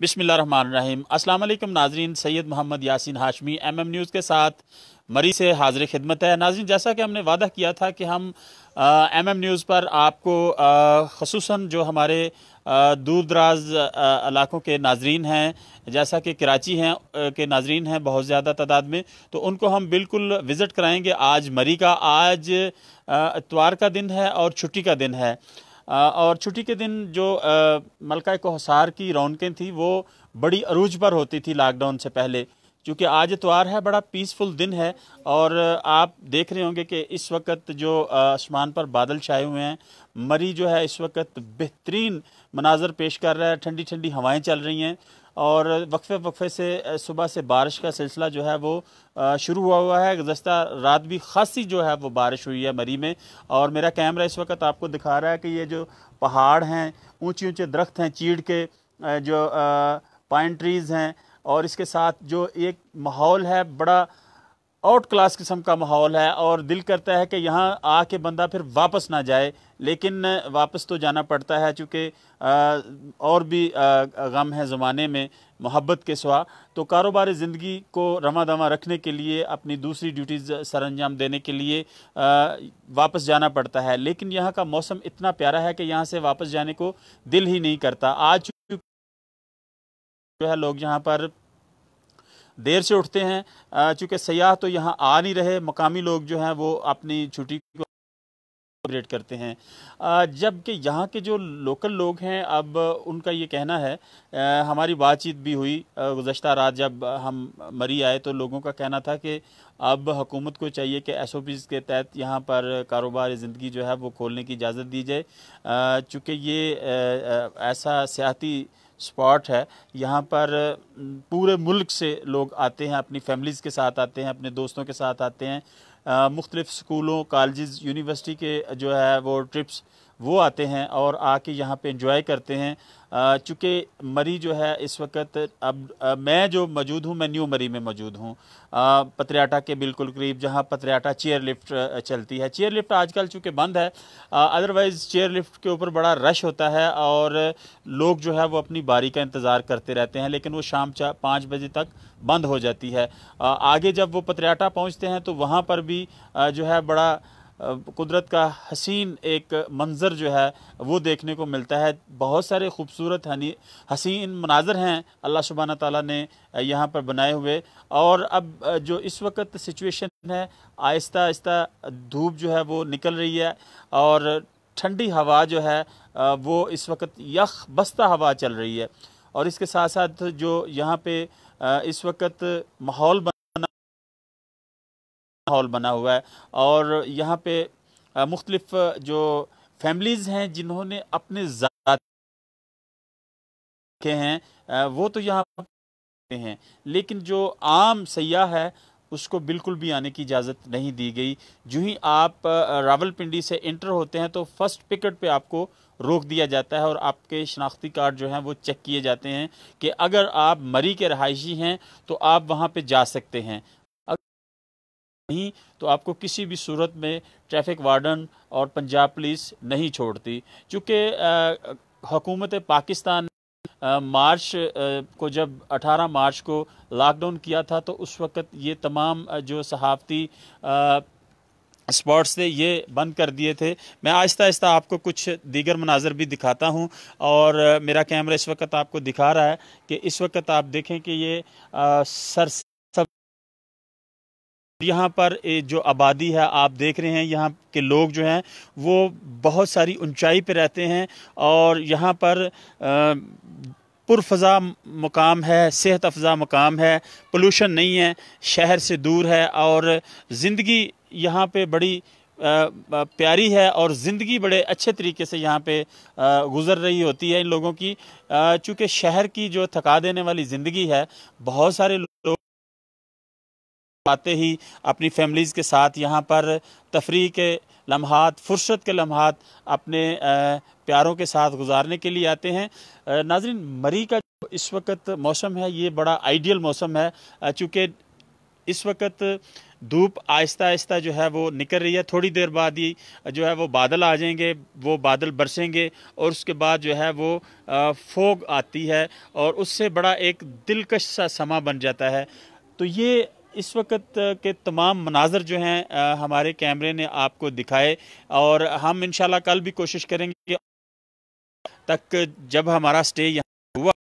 बिसमीम अल्लाम नाजरीन Syed Mohammad Yasin Hashmi M M news के साथ मरी से हाजिर खिदमत है नाजरीन जैसा कि हमने वादा किया था कि हम एम एम न्यूज़ पर आपको खसूस जो हमारे दूर दराज इलाकों के नाजरीन हैं जैसा कि कराची हैं के नाजरीन हैं बहुत ज़्यादा तादाद में तो उनको हम बिल्कुल विज़िट कराएँगे आज मरी का आज इतवार का दिन है और छुट्टी का दिन है और छुट्टी के दिन जो मलका कोहसार की रौनकें थी वो बड़ी अरूज पर होती थी लॉकडाउन से पहले क्योंकि आज इतवार है बड़ा पीसफुल दिन है और आप देख रहे होंगे कि इस वक्त जो आसमान पर बादल छाए हुए हैं मरी जो है इस वक्त बेहतरीन मनाजर पेश कर रहा है ठंडी ठंडी हवाएं चल रही हैं और वक्फे वक्फे से सुबह से बारिश का सिलसिला जो है वो शुरू हुआ हुआ है गुजशत रात भी खासी जो है वो बारिश हुई है मरी में और मेरा कैमरा इस वक्त आपको दिखा रहा है कि ये जो पहाड़ हैं ऊंचे ऊंचे दरख्त हैं चीड़ के जो पाइन ट्रीज़ हैं और इसके साथ जो एक माहौल है बड़ा आउट क्लास किस्म का माहौल है और दिल करता है कि यहाँ आके बंदा फिर वापस ना जाए लेकिन वापस तो जाना पड़ता है चूँकि और भी गम है ज़माने में मोहब्बत के सवा तो कारोबार ज़िंदगी को रवा दमा रखने के लिए अपनी दूसरी ड्यूटीज़ सर अंजाम देने के लिए वापस जाना पड़ता है लेकिन यहाँ का मौसम इतना प्यारा है कि यहाँ से वापस जाने को दिल ही नहीं करता आज जो है लोग यहाँ पर देर से उठते हैं चूँकि सयाह तो यहाँ आ नहीं रहे मकामी लोग जो हैं वो अपनी छुट्टी को सेलिब्रेट करते हैं जबकि यहाँ के जो लोकल लोग हैं अब उनका ये कहना है हमारी बातचीत भी हुई गुज्त रात जब हम मरी आए तो लोगों का कहना था कि अब हुकूमत को चाहिए कि एस ओ पीज़ के तहत यहाँ पर कारोबार ज़िंदगी जो है वो खोलने की इजाज़त दी जाए चूँकि ये ऐसा सियाती स्पॉट है यहाँ पर पूरे मुल्क से लोग आते हैं अपनी फैमिलीज़ के साथ आते हैं अपने दोस्तों के साथ आते हैं मुख्तलिफ़ स्कूलों कॉलेज़ यूनिवर्सिटी के जो है वो ट्रिप्स वो आते हैं और आके यहाँ पे इंजॉय करते हैं चूँकि मरी जो है इस वक्त अब आ, मैं जो मौजूद हूँ मैं न्यू मरी में मौजूद हूँ पत्रियाटा के बिल्कुल करीब जहाँ पत्रियाटा चेयर लिफ्ट चलती है चेयर लिफ्ट आजकल चूँकि बंद है अदरवाइज़ चेयर लिफ्ट के ऊपर बड़ा रश होता है और लोग जो है वो अपनी बारी का इंतज़ार करते रहते हैं लेकिन वो शाम चार पाँच बजे तक बंद हो जाती है आगे जब वो पत्रियाटा पहुँचते हैं तो वहाँ पर भी जो है बड़ा कुदरत का हसीन एक मंज़र जो है वो देखने को मिलता है बहुत सारे खूबसूरत हसीन मनाजर हैं अल्लाह सुबहाना ताली ने यहाँ पर बनाए हुए और अब जो इस वक्त सिचुएशन है आहिस्ता आहिस्ता धूप जो है वो निकल रही है और ठंडी हवा जो है वो इस वक्त यख बस्ता हवा चल रही है और इसके साथ साथ जो यहाँ पे इस वक्त माहौल हॉल बना हुआ है और यहाँ पे मुख्तलिफ जो फैमिलीज़ हैं जिन्होंने अपने रखे हैं वो तो यहाँ हैं लेकिन जो आम सयाह है उसको बिल्कुल भी आने की इजाज़त नहीं दी गई जो ही आप रावलपिंडी से इंटर होते हैं तो फर्स्ट पिकट पे आपको रोक दिया जाता है और आपके शनाख्ती कार्ड जो हैं वो चेक किए जाते हैं कि अगर आप मरी के रहायशी हैं तो आप वहाँ पे जा सकते हैं नहीं तो आपको किसी भी सूरत में ट्रैफिक वार्डन और पंजाब पुलिस नहीं छोड़ती चूँकि हकूमत पाकिस्तान मार्च को जब 18 मार्च को लॉकडाउन किया था तो उस वक़्त ये तमाम जो सहाफ़ती स्पॉट्स थे ये बंद कर दिए थे मैं आहिस्ता आहिस्ता आपको कुछ दीगर मनाजर भी दिखाता हूँ और मेरा कैमरा इस वक्त आपको दिखा रहा है कि इस वक्त आप देखें कि ये सर यहाँ पर जो आबादी है आप देख रहे हैं यहाँ के लोग जो हैं वो बहुत सारी ऊंचाई पर रहते हैं और यहाँ पर पुरफ़ा मकाम है सेहत अफजा मकाम है पोलूशन नहीं है शहर से दूर है और ज़िंदगी यहाँ पे बड़ी प्यारी है और ज़िंदगी बड़े अच्छे तरीके से यहाँ पे गुज़र रही होती है इन लोगों की चूँकि शहर की जो थका देने वाली ज़िंदगी है बहुत सारे आते ही अपनी फैमिलीज़ के साथ यहाँ पर तफरी के लम्हात फुर्सत के लम्हात अपने प्यारों के साथ गुजारने के लिए आते हैं नाजरीन मरी का इस वक्त मौसम है ये बड़ा आइडियल मौसम है चूँकि इस वक्त धूप आहिस्ता आहिस्ता जो है वो निकल रही है थोड़ी देर बाद ही जो है वो बादल आ जाएंगे वो बादल बरसेंगे और उसके बाद जो है वो फोग आती है और उससे बड़ा एक दिलकश सा समा बन जाता है तो ये इस वक्त के तमाम मनाजर जो हैं हमारे कैमरे ने आपको दिखाए और हम इन कल भी कोशिश करेंगे तक जब हमारा स्टे यहाँ हुआ